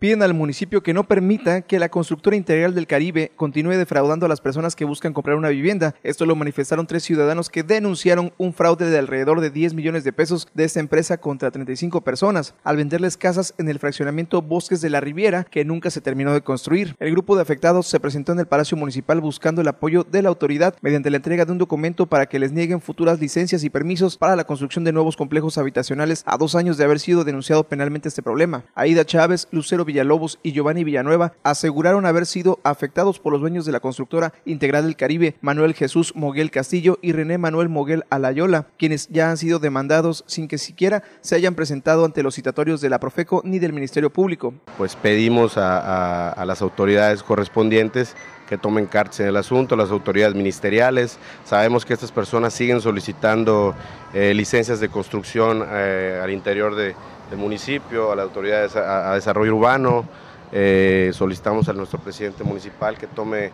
piden al municipio que no permita que la constructora integral del Caribe continúe defraudando a las personas que buscan comprar una vivienda. Esto lo manifestaron tres ciudadanos que denunciaron un fraude de alrededor de 10 millones de pesos de esta empresa contra 35 personas al venderles casas en el fraccionamiento Bosques de la Riviera que nunca se terminó de construir. El grupo de afectados se presentó en el Palacio Municipal buscando el apoyo de la autoridad mediante la entrega de un documento para que les nieguen futuras licencias y permisos para la construcción de nuevos complejos habitacionales a dos años de haber sido denunciado penalmente este problema. Aida Chávez, Lucero Villalobos y Giovanni Villanueva aseguraron haber sido afectados por los dueños de la constructora Integral del Caribe, Manuel Jesús Moguel Castillo y René Manuel Moguel Alayola, quienes ya han sido demandados sin que siquiera se hayan presentado ante los citatorios de la Profeco ni del Ministerio Público. Pues pedimos a, las autoridades correspondientes que tomen cartas en el asunto, las autoridades ministeriales. Sabemos que estas personas siguen solicitando eh, licencias de construcción eh, al interior del municipio, a la autoridad de, a, desarrollo urbano. Eh, solicitamos a nuestro presidente municipal que tome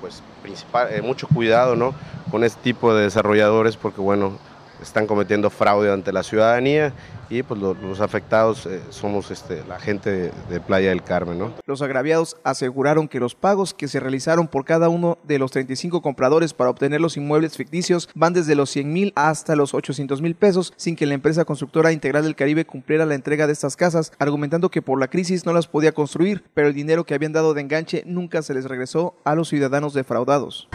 pues principal, mucho cuidado ¿no? con este tipo de desarrolladores porque bueno están cometiendo fraude ante la ciudadanía y pues los, afectados eh, somos este, la gente de, Playa del Carmen. Los agraviados aseguraron que los pagos que se realizaron por cada uno de los 35 compradores para obtener los inmuebles ficticios van desde los 100 mil hasta los 800 mil pesos sin que la empresa constructora integral del Caribe cumpliera la entrega de estas casas, argumentando que por la crisis no las podía construir, pero el dinero que habían dado de enganche nunca se les regresó a los ciudadanos defraudados.